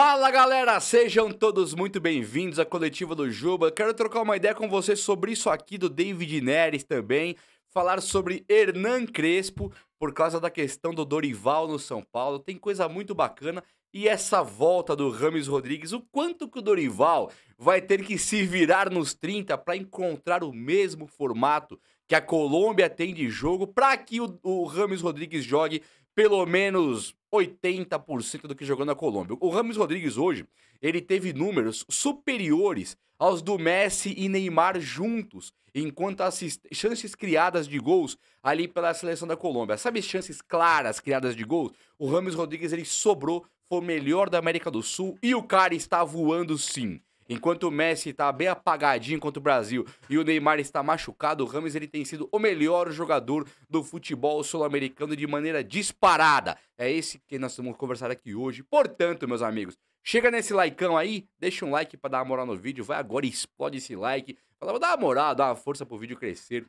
Fala galera, sejam todos muito bem-vindos à coletiva do Juba. Quero trocar uma ideia com vocês sobre isso aqui do David Neres também, falar sobre Hernan Crespo por causa da questão do Dorival no São Paulo. Tem coisa muito bacana e essa volta do Rames Rodrigues, o quanto que o Dorival vai ter que se virar nos 30 para encontrar o mesmo formato que a Colômbia tem de jogo para que o, o Rames Rodrigues jogue pelo menos 80% do que jogou na Colômbia. O Ramos Rodrigues hoje, ele teve números superiores aos do Messi e Neymar juntos, enquanto as chances criadas de gols ali pela seleção da Colômbia. Sabe chances claras criadas de gols? O Ramos Rodrigues ele sobrou, foi o melhor da América do Sul e o cara está voando sim. Enquanto o Messi tá bem apagadinho contra o Brasil e o Neymar está machucado, o Ramos ele tem sido o melhor jogador do futebol sul-americano de maneira disparada. É esse que nós vamos conversar aqui hoje. Portanto, meus amigos, chega nesse likeão aí, deixa um like para dar uma moral no vídeo, vai agora e explode esse like. Fala, dá uma moral, dá uma força pro vídeo crescer.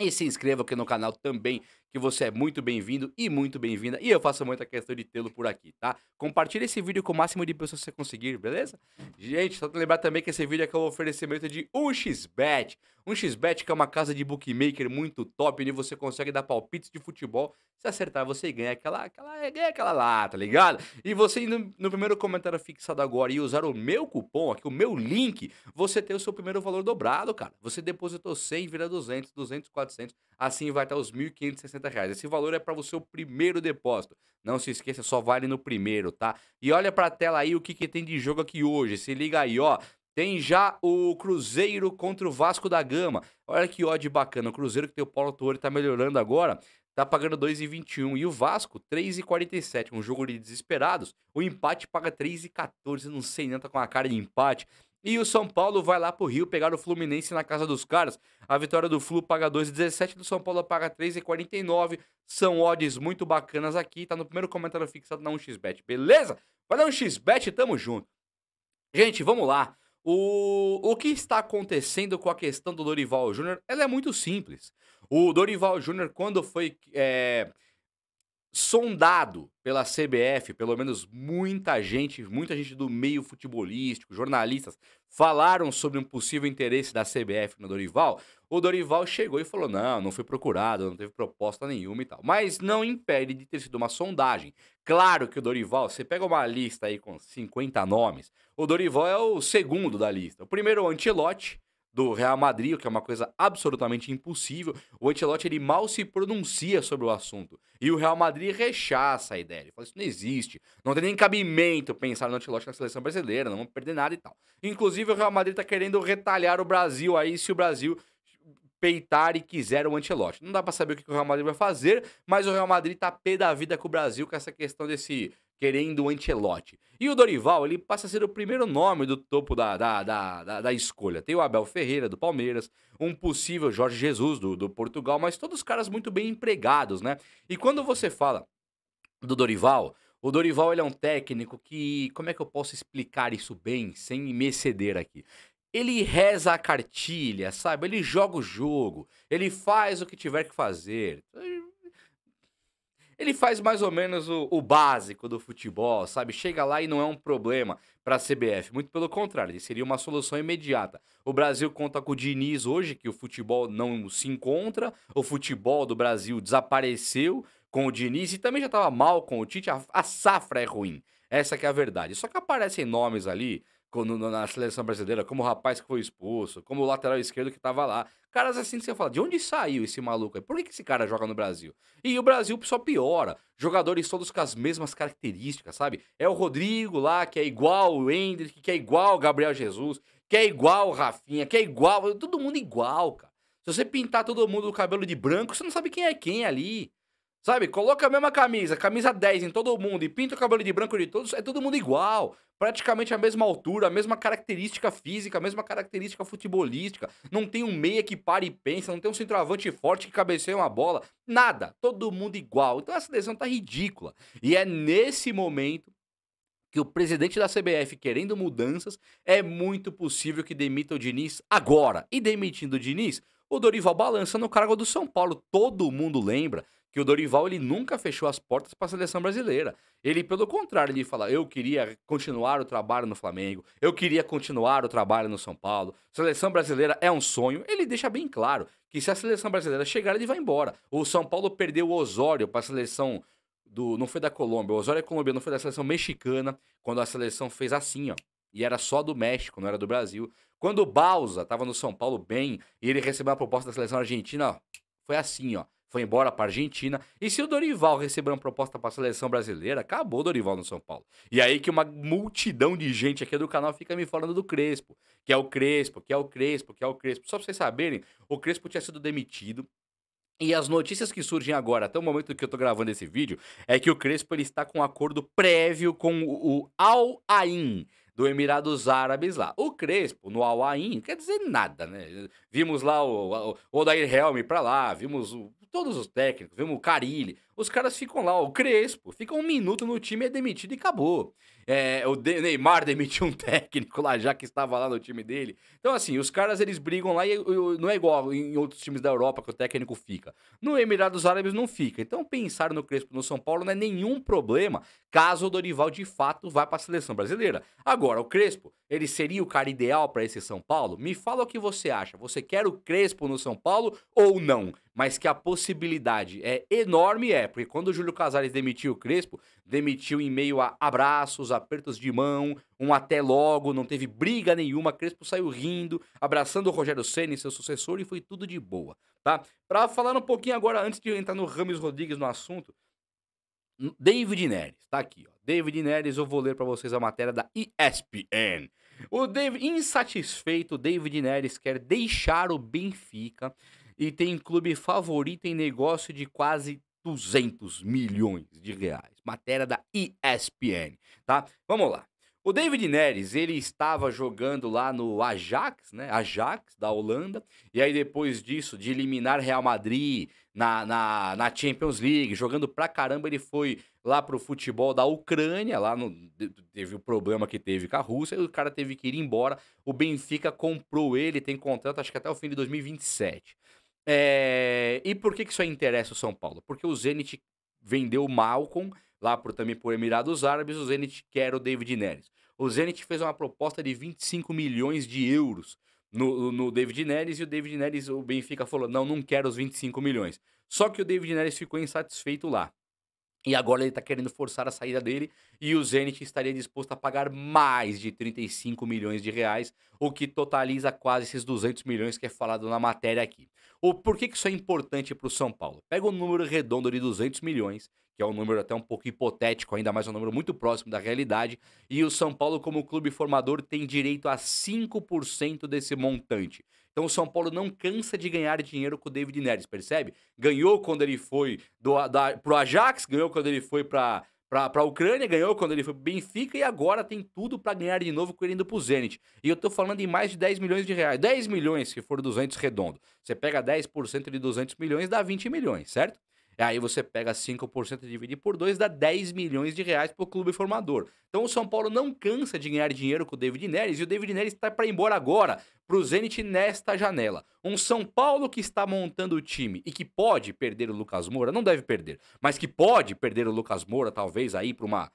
E se inscreva aqui no canal também, que você é muito bem-vindo e muito bem-vinda. E eu faço muita questão de tê-lo por aqui, tá? Compartilhe esse vídeo com o máximo de pessoas que você conseguir, beleza? Gente, só lembrar também que esse vídeo é o oferecimento de 1xBet. 1xBet que é uma casa de bookmaker muito top, onde você consegue dar palpites de futebol. Se acertar, você ganha aquela, aquela, ganha aquela lá, tá ligado? E você, no, no primeiro comentário fixado agora e usar o meu cupom aqui, o meu link, você tem o seu primeiro valor dobrado, cara. Você depositou 100, vira 200, 200, 400, assim vai estar os 1.560 60 reais. Esse valor é para você o primeiro depósito. Não se esqueça, só vale no primeiro, tá? E olha para a tela aí o que, que tem de jogo aqui hoje. Se liga aí, ó. Tem já o Cruzeiro contra o Vasco da Gama. Olha que ódio bacana. O Cruzeiro que tem o Paulo Torre tá melhorando agora. Tá pagando 2,21. E o Vasco, 3,47. Um jogo de desesperados. O empate paga 3,14. Não sei, não tá com a cara de empate. E o São Paulo vai lá pro Rio pegar o Fluminense na casa dos caras. A vitória do Flu paga 2,17, do São Paulo paga 3,49. São odds muito bacanas aqui. Tá no primeiro comentário fixado na 1xBet, beleza? Vai dar 1xBet, tamo junto. Gente, vamos lá. O, o que está acontecendo com a questão do Dorival Júnior? Ela é muito simples. O Dorival Júnior, quando foi. É sondado pela CBF, pelo menos muita gente, muita gente do meio futebolístico, jornalistas, falaram sobre um possível interesse da CBF no Dorival, o Dorival chegou e falou: não, não foi procurado, não teve proposta nenhuma e tal. Mas não impede de ter sido uma sondagem. Claro que o Dorival, você pega uma lista aí com 50 nomes, o Dorival é o segundo da lista. O primeiro é o Antilote, do Real Madrid, o que é uma coisa absolutamente impossível. O Ancelotti ele mal se pronuncia sobre o assunto. E o Real Madrid rechaça a ideia. Ele fala: isso não existe. Não tem nem cabimento pensar no Ancelotti na seleção brasileira, não vamos perder nada e tal. Inclusive, o Real Madrid está querendo retalhar o Brasil aí se o Brasil peitar e quiser o Antelote. Não dá para saber o que o Real Madrid vai fazer, mas o Real Madrid tá pé da vida com o Brasil com essa questão desse querendo o Antelote. E o Dorival, ele passa a ser o primeiro nome do topo da, da, da, da, da escolha. Tem o Abel Ferreira, do Palmeiras, um possível Jorge Jesus, do, do Portugal, mas todos os caras muito bem empregados, né? E quando você fala do Dorival, o Dorival ele é um técnico que. Como é que eu posso explicar isso bem sem me ceder aqui? ele reza a cartilha, sabe? Ele joga o jogo, ele faz o que tiver que fazer. Ele faz mais ou menos o, o básico do futebol, sabe? Chega lá e não é um problema para a CBF. Muito pelo contrário, ele seria uma solução imediata. O Brasil conta com o Diniz hoje, que o futebol não se encontra, o futebol do Brasil desapareceu com o Diniz e também já estava mal com o Tite. A, a safra é ruim. Essa que é a verdade. Só que aparecem nomes ali na seleção brasileira, como o rapaz que foi expulso, como o lateral esquerdo que estava lá. Caras assim que você fala, de onde saiu esse maluco aí? Por que, que esse cara joga no Brasil? E o Brasil só piora. Jogadores todos com as mesmas características, sabe? É o Rodrigo lá, que é igual o Hendrick, que é igual o Gabriel Jesus, que é igual o Rafinha, que é igual. Todo mundo igual, cara. Se você pintar todo mundo o cabelo de branco, você não sabe quem é quem ali. Sabe, coloca a mesma camisa, camisa 10 em todo mundo e pinta o cabelo de branco de todos, é todo mundo igual. Praticamente a mesma altura, a mesma característica física, a mesma característica futebolística. Não tem um meia que para e pensa, não tem um centroavante forte que cabeceia uma bola. Nada, todo mundo igual. Então essa decisão tá ridícula. E é nesse momento que o presidente da CBF querendo mudanças, é muito possível que demita o Diniz agora. E demitindo o Diniz, o Dorival balança no cargo do São Paulo. Todo mundo lembra que o Dorival ele nunca fechou as portas para a seleção brasileira. Ele, pelo contrário, ele fala: eu queria continuar o trabalho no Flamengo, eu queria continuar o trabalho no São Paulo, seleção brasileira é um sonho. Ele deixa bem claro que se a seleção brasileira chegar, ele vai embora. O São Paulo perdeu o Osório para a seleção. Do, não foi da Colômbia, o Osório é colombiano, foi da seleção mexicana, quando a seleção fez assim, ó. E era só do México, não era do Brasil. Quando o Bausa estava no São Paulo bem e ele recebeu a proposta da seleção argentina, ó, foi assim, ó foi embora para Argentina. E se o Dorival receber uma proposta para a seleção brasileira, acabou o Dorival no São Paulo. E aí que uma multidão de gente aqui do canal fica me falando do Crespo, que é o Crespo, que é o Crespo, que é o Crespo. Só para vocês saberem, o Crespo tinha sido demitido. E as notícias que surgem agora, até o momento que eu tô gravando esse vídeo, é que o Crespo ele está com um acordo prévio com o Al Ain, do Emirados Árabes lá. O Crespo, no Al Ain, quer dizer nada, né? Vimos lá o, o, o Odair Helm para lá, vimos o todos os técnicos, vemos o Carilli, os caras ficam lá, o Crespo, fica um minuto no time, é demitido e acabou. É, o Neymar demitiu um técnico lá, já que estava lá no time dele. Então, assim, os caras eles brigam lá e, e não é igual em outros times da Europa que o técnico fica. No Emirados Árabes não fica. Então, pensar no Crespo no São Paulo não é nenhum problema caso o Dorival de fato vá para a seleção brasileira. Agora, o Crespo, ele seria o cara ideal para esse São Paulo? Me fala o que você acha. Você quer o Crespo no São Paulo ou não? Mas que a possibilidade é enorme, é porque quando o Júlio Casares demitiu o Crespo, demitiu em meio a abraços, apertos de mão, um até logo, não teve briga nenhuma, Crespo saiu rindo, abraçando o Rogério Ceni, seu sucessor, e foi tudo de boa, tá? Para falar um pouquinho agora antes de entrar no Rames Rodrigues no assunto, hum, David Neres, tá aqui, ó. David Neres, eu vou ler para vocês a matéria da ESPN. O David, insatisfeito, David Neres quer deixar o Benfica e tem clube favorito em negócio de quase 200 milhões de reais. Matéria da ESPN, tá? Vamos lá. O David Neres, ele estava jogando lá no Ajax, né? Ajax, da Holanda. E aí, depois disso, de eliminar Real Madrid na, na, na Champions League, jogando pra caramba, ele foi lá pro futebol da Ucrânia. Lá no, teve o problema que teve com a Rússia. E o cara teve que ir embora. O Benfica comprou ele, tem contrato, acho que até o fim de 2027. É... E por que, que isso aí interessa o São Paulo? Porque o Zenit vendeu o Malcom lá por, também por Emirados Árabes, o Zenit quer o David Neres. O Zenit fez uma proposta de 25 milhões de euros no, no David Neres e o David Neres, o Benfica falou: não, não quero os 25 milhões. Só que o David Neres ficou insatisfeito lá. E agora ele está querendo forçar a saída dele e o Zenit estaria disposto a pagar mais de 35 milhões de reais, o que totaliza quase esses 200 milhões que é falado na matéria aqui. O por que, isso é importante para o São Paulo? Pega o um número redondo de 200 milhões, que é um número até um pouco hipotético, ainda mais um número muito próximo da realidade, e o São Paulo, como clube formador, tem direito a 5% desse montante. Então o São Paulo não cansa de ganhar dinheiro com o David Neres, percebe? Ganhou quando ele foi do, da, pro Ajax, ganhou quando ele foi pra Ucrânia, ganhou quando ele foi pro Benfica e agora tem tudo para ganhar de novo com ele indo para o Zenit. E eu estou falando em mais de 10 milhões de reais. 10 milhões, se for 200 redondo. Você pega 10% de 200 milhões, dá 20 milhões, certo? Aí você pega 5% e divide por 2, dá 10 milhões de reais para o clube formador. Então o São Paulo não cansa de ganhar dinheiro com o David Neres e o David Neres está para ir embora agora para o Zenit nesta janela. Um São Paulo que está montando o time e que pode perder o Lucas Moura, não deve perder, mas que pode perder o Lucas Moura talvez aí para uma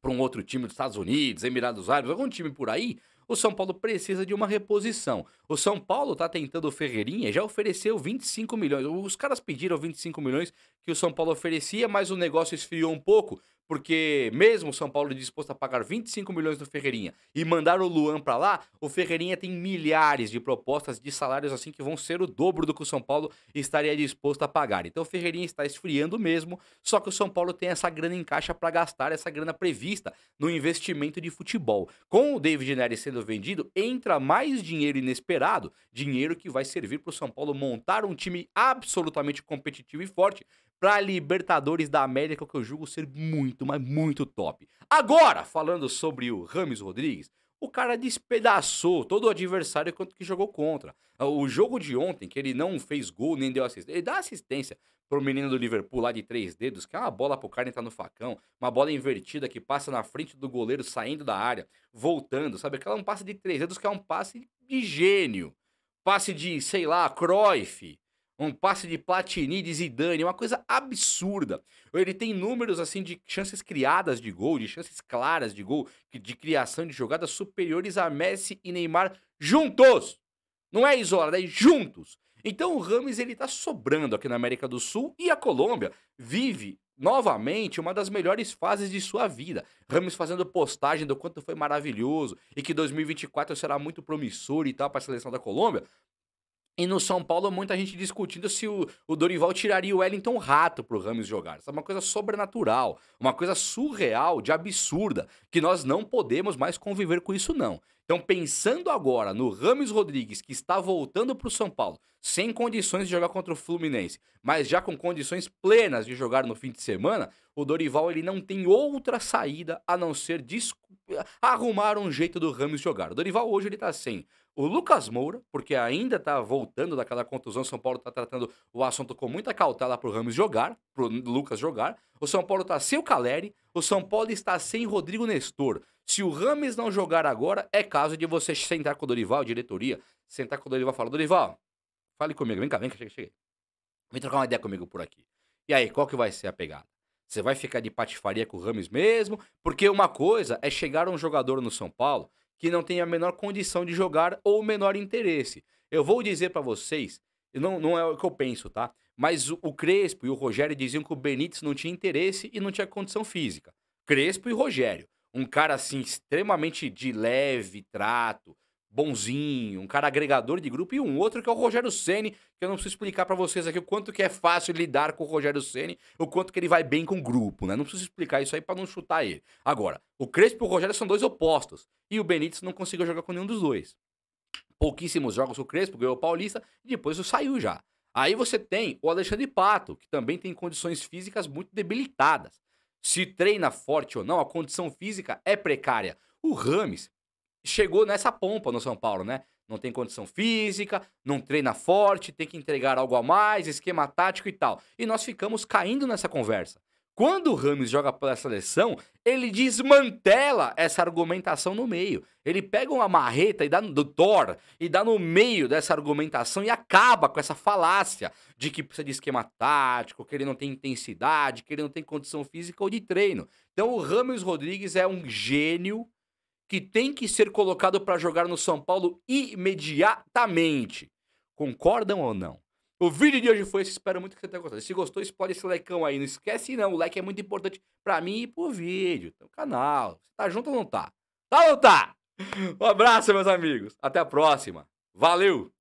para um outro time dos Estados Unidos, Emirados Árabes, algum time por aí, o São Paulo precisa de uma reposição. O São Paulo está tentando o Ferreirinha, já ofereceu 25 milhões. Os caras pediram 25 milhões que o São Paulo oferecia, mas o negócio esfriou um pouco porque mesmo o São Paulo disposto a pagar 25 milhões do Ferreirinha e mandar o Luan para lá, o Ferreirinha tem milhares de propostas de salários assim que vão ser o dobro do que o São Paulo estaria disposto a pagar. Então o Ferreirinha está esfriando mesmo, só que o São Paulo tem essa grana em caixa para gastar, essa grana prevista no investimento de futebol. Com o David Neri sendo vendido, entra mais dinheiro inesperado, dinheiro que vai servir para o São Paulo montar um time absolutamente competitivo e forte, para Libertadores da América, que eu julgo ser muito, mas muito top. Agora, falando sobre o Rames Rodrigues, o cara despedaçou todo o adversário quanto que jogou contra. O jogo de ontem, que ele não fez gol nem deu assistência, ele dá assistência pro menino do Liverpool lá de três dedos, que é uma bola pro cara entrar no facão, uma bola invertida que passa na frente do goleiro saindo da área, voltando, sabe? Aquela um passe de três dedos que é um passe de gênio. Passe de, sei lá, Cruyff. Um passe de Platini de Zidane, é uma coisa absurda. Ele tem números assim de chances criadas de gol, de chances claras de gol, de criação de jogadas superiores a Messi e Neymar juntos. Não é isolado, é juntos. Então o Rames ele tá sobrando aqui na América do Sul e a Colômbia vive novamente uma das melhores fases de sua vida. Ramos fazendo postagem do quanto foi maravilhoso e que 2024 será muito promissor e tal para a seleção da Colômbia. E no São Paulo, muita gente discutindo se o, o Dorival tiraria o Wellington Rato pro Ramos jogar. Isso é uma coisa sobrenatural, uma coisa surreal, de absurda, que nós não podemos mais conviver com isso, não. Então, pensando agora no Ramos Rodrigues, que está voltando para o São Paulo, sem condições de jogar contra o Fluminense, mas já com condições plenas de jogar no fim de semana, o Dorival ele não tem outra saída a não ser arrumar um jeito do Ramos jogar. O Dorival hoje ele está sem o Lucas Moura, porque ainda está voltando daquela contusão. O São Paulo está tratando o assunto com muita cautela para o Ramos jogar, para o Lucas jogar. O São Paulo está sem o Caleri, o São Paulo está sem Rodrigo Nestor. Se o Rames não jogar agora, é caso de você sentar com o Dorival, diretoria, sentar com o Dorival e falar: Dorival, fale comigo, vem cá, vem cá, chega, chega. Vem trocar uma ideia comigo por aqui. E aí, qual que vai ser a pegada? Você vai ficar de patifaria com o Rames mesmo? Porque uma coisa é chegar um jogador no São Paulo que não tem a menor condição de jogar ou o menor interesse. Eu vou dizer para vocês, não, não é o que eu penso, tá? Mas o Crespo e o Rogério diziam que o Benítez não tinha interesse e não tinha condição física. Crespo e Rogério. Um cara assim, extremamente de leve trato, bonzinho, um cara agregador de grupo e um outro que é o Rogério Ceni, que eu não preciso explicar para vocês aqui o quanto que é fácil lidar com o Rogério Ceni, o quanto que ele vai bem com o grupo, né? Não preciso explicar isso aí para não chutar ele. Agora, o Crespo e o Rogério são dois opostos e o Benítez não conseguiu jogar com nenhum dos dois. Pouquíssimos jogos o Crespo ganhou o Paulista e depois o saiu já. Aí você tem o Alexandre Pato, que também tem condições físicas muito debilitadas. Se treina forte ou não, a condição física é precária. O Rames chegou nessa pompa no São Paulo, né? Não tem condição física, não treina forte, tem que entregar algo a mais, esquema tático e tal. E nós ficamos caindo nessa conversa. Quando o Ramos joga pela seleção, ele desmantela essa argumentação no meio. Ele pega uma marreta e dá do Thor e dá no meio dessa argumentação e acaba com essa falácia de que precisa de esquema tático, que ele não tem intensidade, que ele não tem condição física ou de treino. Então o Ramos Rodrigues é um gênio que tem que ser colocado para jogar no São Paulo imediatamente. Concordam ou não? O vídeo de hoje foi esse, espero muito que você tenha gostado. Se gostou, explode esse likeão aí. Não esquece não, o like é muito importante para mim e pro vídeo, pro canal. Você tá junto ou não tá? Tá ou não tá? Um abraço, meus amigos. Até a próxima. Valeu!